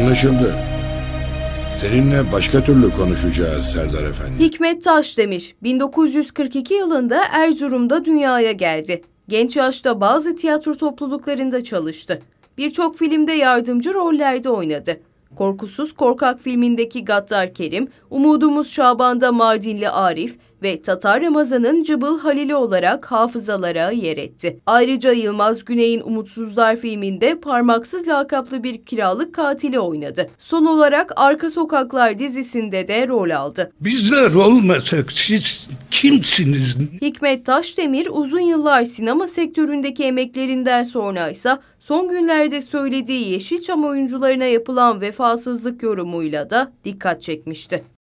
Anlaşıldı. Seninle başka türlü konuşacağız Serdar Efendi. Hikmet Taşdemir 1942 yılında Erzurum'da dünyaya geldi. Genç yaşta bazı tiyatro topluluklarında çalıştı. Birçok filmde yardımcı rollerde oynadı. Korkusuz Korkak filmindeki Gattar Kerim, Umudumuz Şaban'da Mardinli Arif ve Tatar Ramazan'ın Cıbıl Halili olarak hafızalara yer etti. Ayrıca Yılmaz Güney'in Umutsuzlar filminde parmaksız lakaplı bir kiralık katili oynadı. Son olarak Arka Sokaklar dizisinde de rol aldı. Bizler olmasak siz kimsiniz? Hikmet Taşdemir uzun yıllar sinema sektöründeki emeklerinden sonra ise son günlerde söylediği Yeşilçam oyuncularına yapılan vefa vefasızlık yorumuyla da dikkat çekmişti.